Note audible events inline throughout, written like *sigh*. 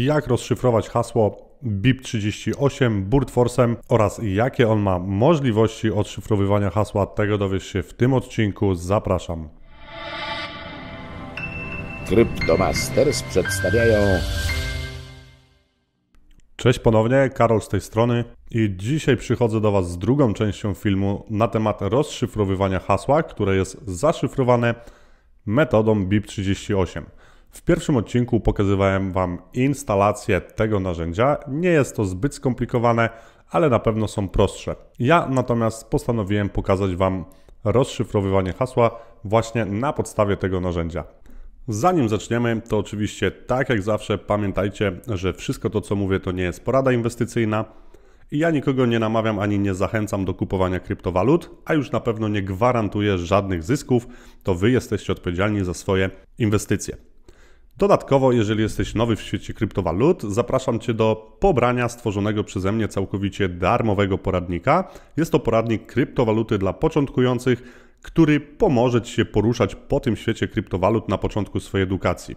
jak rozszyfrować hasło BIP38 Burtforcem oraz jakie on ma możliwości odszyfrowywania hasła. Tego dowiesz się w tym odcinku. Zapraszam. Cryptomasters przedstawiają Cześć ponownie, Karol z tej strony i dzisiaj przychodzę do Was z drugą częścią filmu na temat rozszyfrowywania hasła, które jest zaszyfrowane metodą BIP38. W pierwszym odcinku pokazywałem Wam instalację tego narzędzia. Nie jest to zbyt skomplikowane, ale na pewno są prostsze. Ja natomiast postanowiłem pokazać Wam rozszyfrowywanie hasła właśnie na podstawie tego narzędzia. Zanim zaczniemy, to oczywiście tak jak zawsze pamiętajcie, że wszystko to co mówię to nie jest porada inwestycyjna i ja nikogo nie namawiam ani nie zachęcam do kupowania kryptowalut, a już na pewno nie gwarantuję żadnych zysków, to wy jesteście odpowiedzialni za swoje inwestycje. Dodatkowo, jeżeli jesteś nowy w świecie kryptowalut, zapraszam Cię do pobrania stworzonego przeze mnie całkowicie darmowego poradnika. Jest to poradnik kryptowaluty dla początkujących, który pomoże Ci się poruszać po tym świecie kryptowalut na początku swojej edukacji.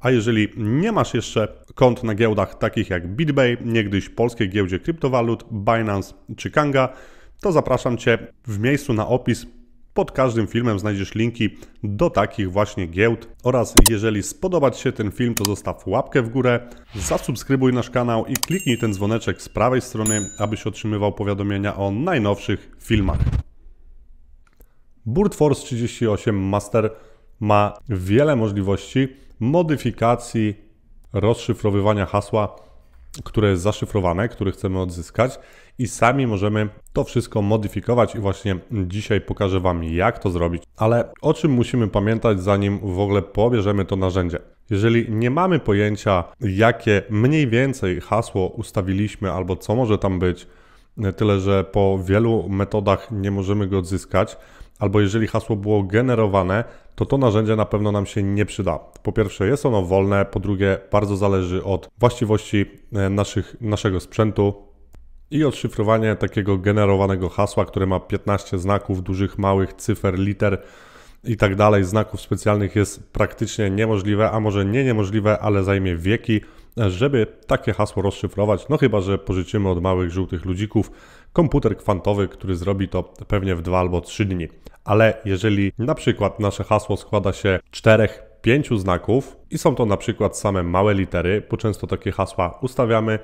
A jeżeli nie masz jeszcze kont na giełdach takich jak BitBay, niegdyś polskiej giełdzie kryptowalut, Binance czy Kanga, to zapraszam Cię w miejscu na opis pod każdym filmem znajdziesz linki do takich właśnie giełd oraz jeżeli spodobać Ci się ten film, to zostaw łapkę w górę, zasubskrybuj nasz kanał i kliknij ten dzwoneczek z prawej strony, abyś otrzymywał powiadomienia o najnowszych filmach. Board Force 38 Master ma wiele możliwości modyfikacji, rozszyfrowywania hasła które jest zaszyfrowane, które chcemy odzyskać i sami możemy to wszystko modyfikować i właśnie dzisiaj pokażę Wam jak to zrobić, ale o czym musimy pamiętać zanim w ogóle pobierzemy to narzędzie. Jeżeli nie mamy pojęcia jakie mniej więcej hasło ustawiliśmy albo co może tam być, tyle że po wielu metodach nie możemy go odzyskać, albo jeżeli hasło było generowane, to to narzędzie na pewno nam się nie przyda. Po pierwsze, jest ono wolne, po drugie, bardzo zależy od właściwości e, naszych, naszego sprzętu. I odszyfrowanie takiego generowanego hasła, które ma 15 znaków, dużych, małych, cyfer, liter i tak dalej, znaków specjalnych jest praktycznie niemożliwe, a może nie niemożliwe, ale zajmie wieki, e, żeby takie hasło rozszyfrować. No chyba, że pożyczymy od małych żółtych ludzików, komputer kwantowy, który zrobi to pewnie w 2 albo 3 dni. Ale jeżeli na przykład nasze hasło składa się czterech, pięciu znaków i są to na przykład same małe litery, bo często takie hasła ustawiamy,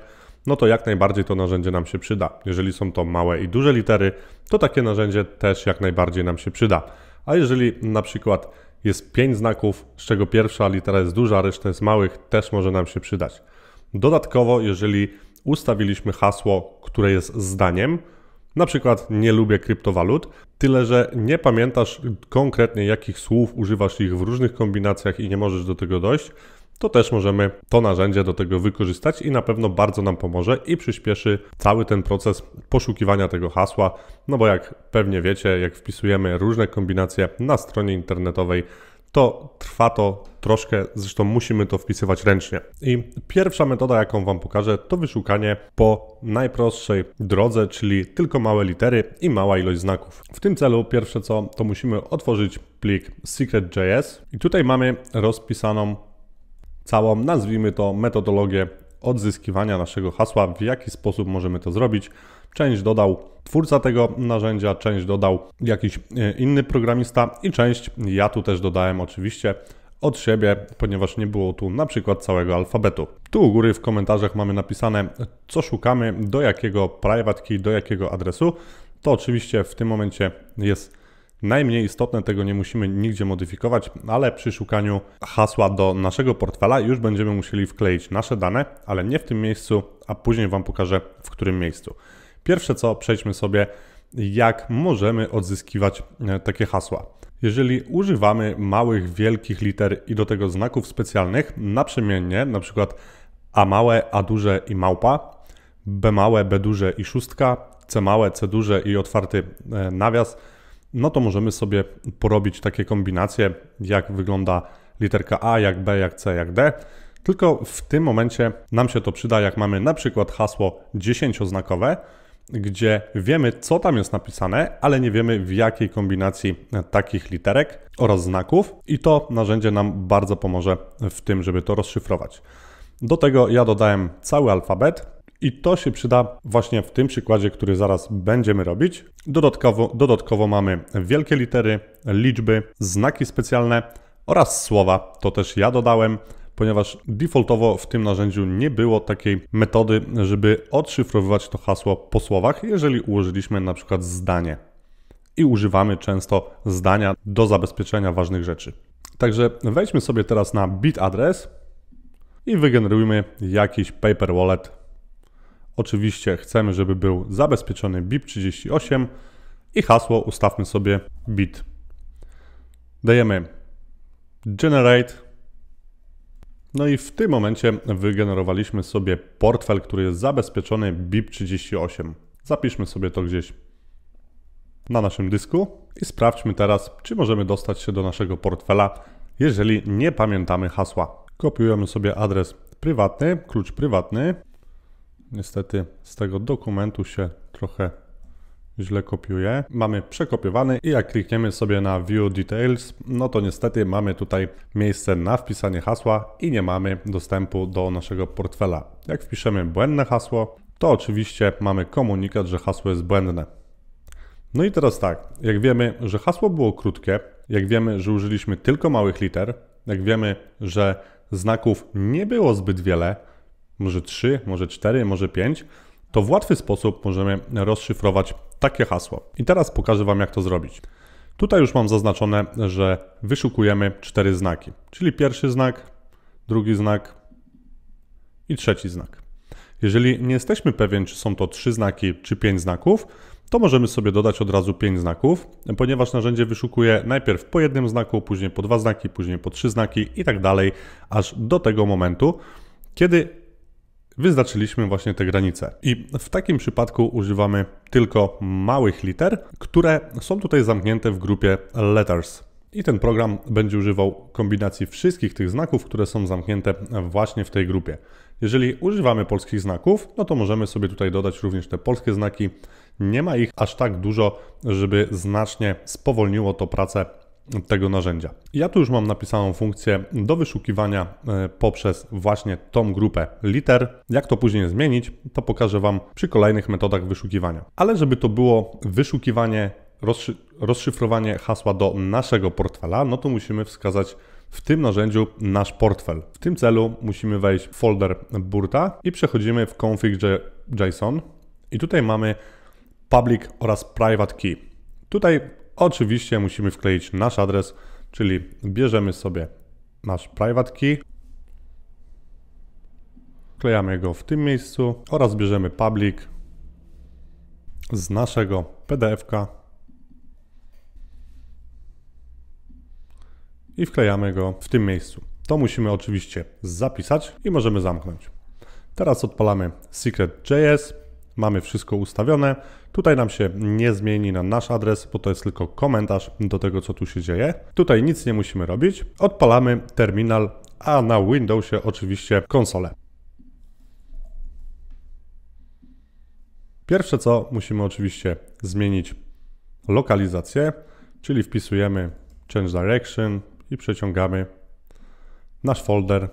no to jak najbardziej to narzędzie nam się przyda. Jeżeli są to małe i duże litery, to takie narzędzie też jak najbardziej nam się przyda. A jeżeli na przykład jest 5 znaków, z czego pierwsza litera jest duża, reszta jest małych, też może nam się przydać. Dodatkowo, jeżeli ustawiliśmy hasło, które jest zdaniem. Na przykład nie lubię kryptowalut, tyle że nie pamiętasz konkretnie jakich słów używasz ich w różnych kombinacjach i nie możesz do tego dojść, to też możemy to narzędzie do tego wykorzystać i na pewno bardzo nam pomoże i przyspieszy cały ten proces poszukiwania tego hasła. No bo jak pewnie wiecie, jak wpisujemy różne kombinacje na stronie internetowej, to trwa to troszkę, zresztą musimy to wpisywać ręcznie. I pierwsza metoda, jaką Wam pokażę, to wyszukanie po najprostszej drodze, czyli tylko małe litery i mała ilość znaków. W tym celu pierwsze co, to musimy otworzyć plik secret.js i tutaj mamy rozpisaną całą, nazwijmy to metodologię odzyskiwania naszego hasła, w jaki sposób możemy to zrobić część dodał twórca tego narzędzia, część dodał jakiś e, inny programista i część ja tu też dodałem oczywiście od siebie, ponieważ nie było tu na przykład całego alfabetu. Tu u góry w komentarzach mamy napisane, co szukamy, do jakiego private key, do jakiego adresu. To oczywiście w tym momencie jest najmniej istotne, tego nie musimy nigdzie modyfikować, ale przy szukaniu hasła do naszego portfela już będziemy musieli wkleić nasze dane, ale nie w tym miejscu, a później Wam pokażę w którym miejscu. Pierwsze co, przejdźmy sobie, jak możemy odzyskiwać e, takie hasła. Jeżeli używamy małych, wielkich liter i do tego znaków specjalnych, naprzemiennie, na przykład A małe, A duże i małpa, B małe, B duże i szóstka, C małe, C duże i otwarty e, nawias, no to możemy sobie porobić takie kombinacje, jak wygląda literka A, jak B, jak C, jak D. Tylko w tym momencie nam się to przyda, jak mamy na przykład hasło dziesięcioznakowe, gdzie wiemy, co tam jest napisane, ale nie wiemy w jakiej kombinacji takich literek oraz znaków, i to narzędzie nam bardzo pomoże w tym, żeby to rozszyfrować. Do tego ja dodałem cały alfabet, i to się przyda właśnie w tym przykładzie, który zaraz będziemy robić. Dodatkowo, dodatkowo mamy wielkie litery, liczby, znaki specjalne oraz słowa. To też ja dodałem ponieważ defaultowo w tym narzędziu nie było takiej metody, żeby odszyfrowywać to hasło po słowach, jeżeli ułożyliśmy na przykład zdanie. I używamy często zdania do zabezpieczenia ważnych rzeczy. Także wejdźmy sobie teraz na bit adres i wygenerujmy jakiś paper wallet. Oczywiście chcemy, żeby był zabezpieczony BIP38 i hasło ustawmy sobie bit. Dajemy generate no i w tym momencie wygenerowaliśmy sobie portfel, który jest zabezpieczony BIP38. Zapiszmy sobie to gdzieś na naszym dysku i sprawdźmy teraz, czy możemy dostać się do naszego portfela, jeżeli nie pamiętamy hasła. Kopiujemy sobie adres prywatny, klucz prywatny. Niestety z tego dokumentu się trochę źle kopiuje. Mamy przekopiowany i jak klikniemy sobie na View Details, no to niestety mamy tutaj miejsce na wpisanie hasła i nie mamy dostępu do naszego portfela. Jak wpiszemy błędne hasło, to oczywiście mamy komunikat, że hasło jest błędne. No i teraz tak, jak wiemy, że hasło było krótkie, jak wiemy, że użyliśmy tylko małych liter, jak wiemy, że znaków nie było zbyt wiele, może 3, może 4, może 5, to w łatwy sposób możemy rozszyfrować takie hasło. I teraz pokażę Wam, jak to zrobić. Tutaj już mam zaznaczone, że wyszukujemy cztery znaki, czyli pierwszy znak, drugi znak i trzeci znak. Jeżeli nie jesteśmy pewni, czy są to trzy znaki, czy pięć znaków, to możemy sobie dodać od razu pięć znaków, ponieważ narzędzie wyszukuje najpierw po jednym znaku, później po dwa znaki, później po trzy znaki i tak dalej, aż do tego momentu, kiedy wyznaczyliśmy właśnie te granice. I w takim przypadku używamy tylko małych liter, które są tutaj zamknięte w grupie letters. I ten program będzie używał kombinacji wszystkich tych znaków, które są zamknięte właśnie w tej grupie. Jeżeli używamy polskich znaków, no to możemy sobie tutaj dodać również te polskie znaki. Nie ma ich aż tak dużo, żeby znacznie spowolniło to pracę tego narzędzia. Ja tu już mam napisaną funkcję do wyszukiwania e, poprzez właśnie tą grupę liter. Jak to później zmienić, to pokażę Wam przy kolejnych metodach wyszukiwania. Ale żeby to było wyszukiwanie, rozszy rozszyfrowanie hasła do naszego portfela, no to musimy wskazać w tym narzędziu nasz portfel. W tym celu musimy wejść w folder burta i przechodzimy w config.json i tutaj mamy public oraz private key. Tutaj Oczywiście musimy wkleić nasz adres, czyli bierzemy sobie nasz private key, wklejamy go w tym miejscu oraz bierzemy public z naszego PDF-ka i wklejamy go w tym miejscu. To musimy oczywiście zapisać i możemy zamknąć. Teraz odpalamy secret.js mamy wszystko ustawione. Tutaj nam się nie zmieni na nasz adres, bo to jest tylko komentarz do tego, co tu się dzieje. Tutaj nic nie musimy robić. Odpalamy terminal, a na Windowsie oczywiście konsolę. Pierwsze co, musimy oczywiście zmienić lokalizację, czyli wpisujemy Change Direction i przeciągamy nasz folder,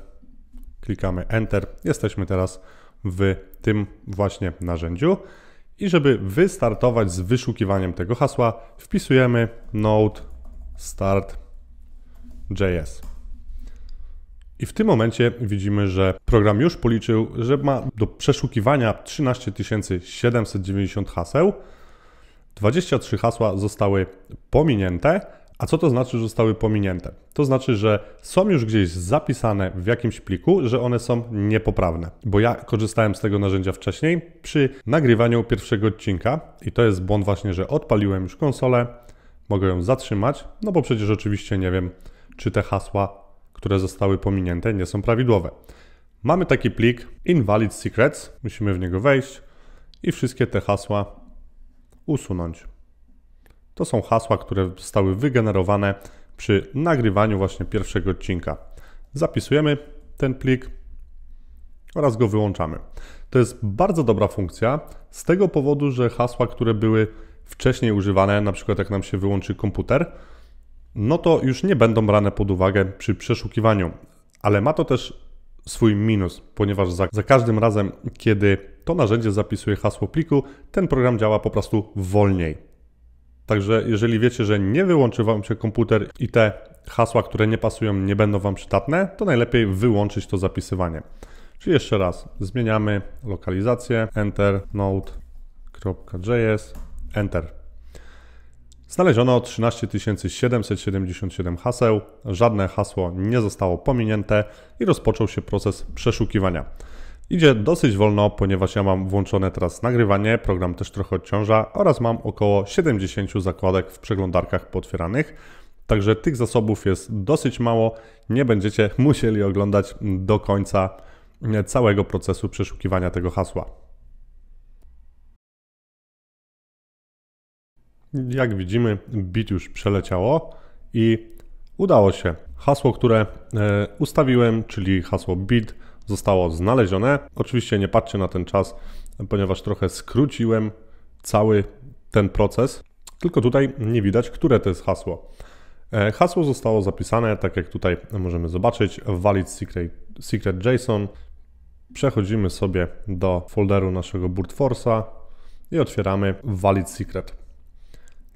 klikamy Enter. Jesteśmy teraz w tym właśnie narzędziu. I żeby wystartować z wyszukiwaniem tego hasła, wpisujemy node start.js. I w tym momencie widzimy, że program już policzył, że ma do przeszukiwania 13 790 haseł. 23 hasła zostały pominięte, a co to znaczy, że zostały pominięte? To znaczy, że są już gdzieś zapisane w jakimś pliku, że one są niepoprawne. Bo ja korzystałem z tego narzędzia wcześniej przy nagrywaniu pierwszego odcinka i to jest błąd właśnie, że odpaliłem już konsolę, mogę ją zatrzymać, no bo przecież oczywiście nie wiem, czy te hasła, które zostały pominięte, nie są prawidłowe. Mamy taki plik invalid secrets, musimy w niego wejść i wszystkie te hasła usunąć. To są hasła, które zostały wygenerowane przy nagrywaniu właśnie pierwszego odcinka. Zapisujemy ten plik oraz go wyłączamy. To jest bardzo dobra funkcja z tego powodu, że hasła, które były wcześniej używane, na przykład jak nam się wyłączy komputer, no to już nie będą brane pod uwagę przy przeszukiwaniu. Ale ma to też swój minus, ponieważ za, za, każdym razem, kiedy to narzędzie zapisuje hasło pliku, ten program działa po prostu wolniej. Także jeżeli wiecie, że nie wyłączy Wam się komputer i te hasła, które nie pasują, nie będą Wam przydatne, to najlepiej wyłączyć to zapisywanie. Czyli jeszcze raz, zmieniamy lokalizację, enter, node.js, enter. Znaleziono 13 777 haseł, żadne hasło nie zostało pominięte i rozpoczął się proces przeszukiwania. Idzie dosyć wolno, ponieważ ja mam włączone teraz nagrywanie, program też trochę odciąża oraz mam około 70 zakładek w przeglądarkach potwieranych. Także tych zasobów jest dosyć mało, nie będziecie *laughs* musieli oglądać do końca całego procesu przeszukiwania tego hasła. Jak widzimy, bit już przeleciało i udało się. Hasło, które e, ustawiłem, czyli hasło bit, zostało znalezione. Oczywiście nie patrzcie na ten czas, ponieważ trochę skróciłem cały ten proces, tylko tutaj nie widać, które to jest hasło. E, hasło zostało zapisane, tak jak tutaj możemy zobaczyć, valid secret, secret JSON. Przechodzimy sobie do folderu naszego force'a i otwieramy valid secret.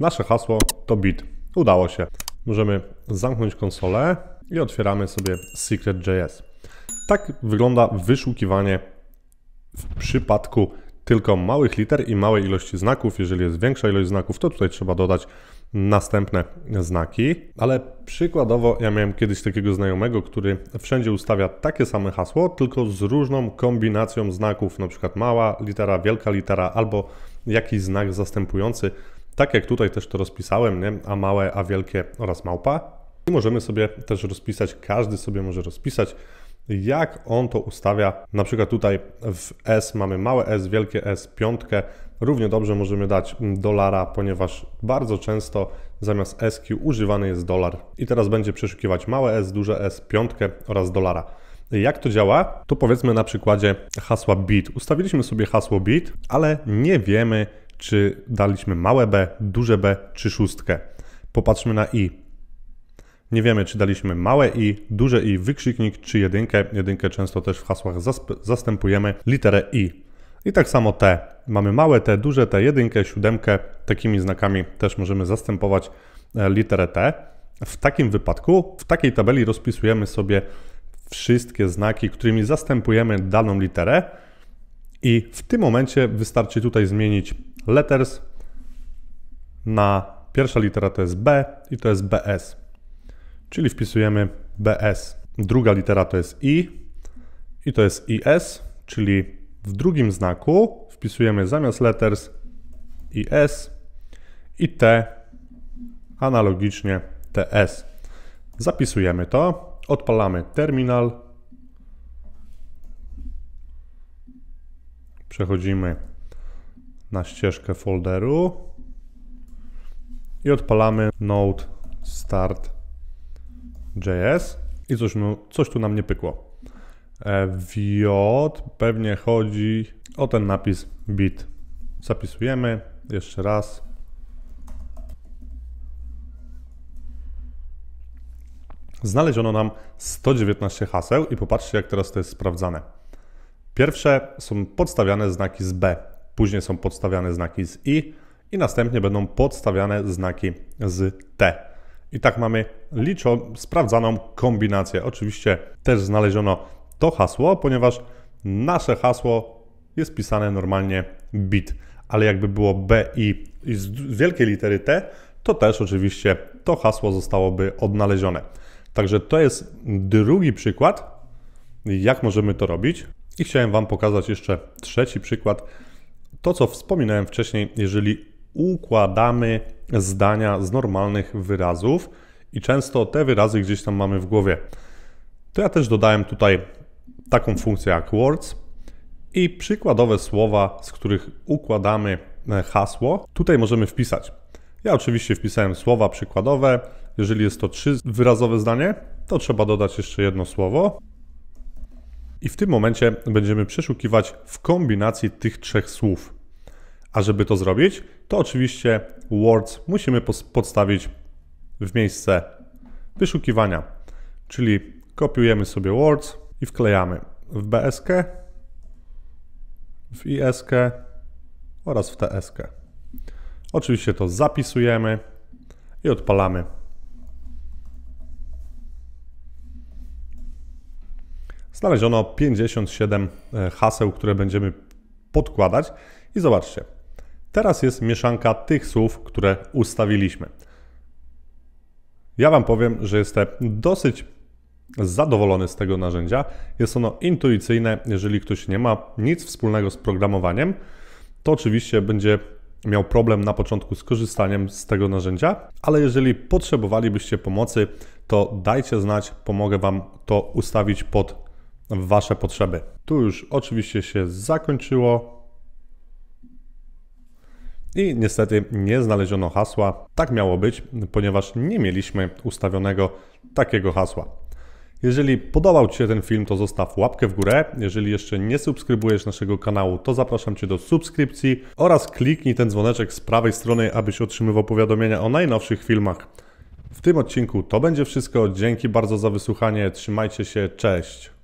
Nasze hasło to bit. Udało się. Możemy zamknąć konsolę i otwieramy sobie secret.js. Tak wygląda wyszukiwanie w przypadku tylko małych liter i małej ilości znaków. Jeżeli jest większa ilość znaków, to tutaj trzeba dodać następne znaki. Ale przykładowo, ja miałem kiedyś takiego znajomego, który wszędzie ustawia takie same hasło, tylko z różną kombinacją znaków, na przykład mała litera, wielka litera albo jakiś znak zastępujący. Tak jak tutaj też to rozpisałem, nie? a małe, a wielkie oraz małpa. I możemy sobie też rozpisać, każdy sobie może rozpisać jak on to ustawia. Na przykład tutaj w S mamy małe S, wielkie S, piątkę. Równie dobrze możemy dać dolara, ponieważ bardzo często zamiast SQ używany jest dolar. I teraz będzie przeszukiwać małe S, duże S, piątkę oraz dolara. Jak to działa? To powiedzmy na przykładzie hasła bit. Ustawiliśmy sobie hasło bit, ale nie wiemy, czy daliśmy małe b, duże b czy szóstkę. Popatrzmy na i. Nie wiemy, czy daliśmy małe i, duże i, wykrzyknik, czy jedynkę. Jedynkę często też w hasłach zastępujemy literę i. I tak samo T. Mamy małe T, duże T, jedynkę, siódemkę. Takimi znakami też możemy zastępować e, literę T. W takim wypadku, w takiej tabeli rozpisujemy sobie wszystkie znaki, którymi zastępujemy daną literę. I w tym momencie wystarczy tutaj zmienić letters na pierwsza litera to jest B i to jest BS czyli wpisujemy BS. Druga litera to jest I i to jest IS, czyli w drugim znaku wpisujemy zamiast letters IS i T analogicznie TS. Zapisujemy to, odpalamy terminal, przechodzimy na ścieżkę folderu i odpalamy node start JS i no, coś tu nam nie pykło. VJ e, pewnie chodzi o ten napis bit. Zapisujemy jeszcze raz. Znaleziono nam 119 haseł i popatrzcie jak teraz to jest sprawdzane. Pierwsze są podstawiane znaki z B, później są podstawiane znaki z I i następnie będą podstawiane znaki z T. I tak mamy liczo sprawdzaną kombinację. Oczywiście też znaleziono to hasło, ponieważ nasze hasło jest pisane normalnie bit, ale jakby było B i, i z wielkiej litery T, to też oczywiście to hasło zostałoby odnalezione. Także to jest drugi przykład, jak możemy to robić. I chciałem Wam pokazać jeszcze trzeci przykład. To, co wspominałem wcześniej, jeżeli układamy zdania z normalnych wyrazów i często te wyrazy gdzieś tam mamy w głowie. To ja też dodałem tutaj taką funkcję jak words i przykładowe słowa, z których układamy e, hasło. Tutaj możemy wpisać. Ja oczywiście wpisałem słowa przykładowe. Jeżeli jest to trzy wyrazowe zdanie, to trzeba dodać jeszcze jedno słowo. I w tym momencie będziemy przeszukiwać w kombinacji tych trzech słów. A żeby to zrobić, to oczywiście words musimy podstawić w miejsce wyszukiwania. Czyli kopiujemy sobie words i wklejamy w BSK, w ISK oraz w TSK. Oczywiście to zapisujemy i odpalamy. Znaleziono 57 e, haseł, które będziemy podkładać i zobaczcie. Teraz jest mieszanka tych słów, które ustawiliśmy. Ja Wam powiem, że jestem dosyć zadowolony z tego narzędzia. Jest ono intuicyjne. Jeżeli ktoś nie ma nic wspólnego z programowaniem, to oczywiście będzie miał problem na początku z korzystaniem z tego narzędzia, ale jeżeli potrzebowalibyście pomocy, to dajcie znać, pomogę Wam to ustawić pod Wasze potrzeby. Tu już oczywiście się zakończyło i niestety nie znaleziono hasła. Tak miało być, ponieważ nie mieliśmy ustawionego takiego hasła. Jeżeli podobał Ci się ten film, to zostaw łapkę w górę. Jeżeli jeszcze nie subskrybujesz naszego kanału, to zapraszam Cię do subskrypcji oraz kliknij ten dzwoneczek z prawej strony, abyś otrzymywał powiadomienia o najnowszych filmach. W tym odcinku to będzie wszystko. Dzięki bardzo za wysłuchanie. Trzymajcie się. Cześć.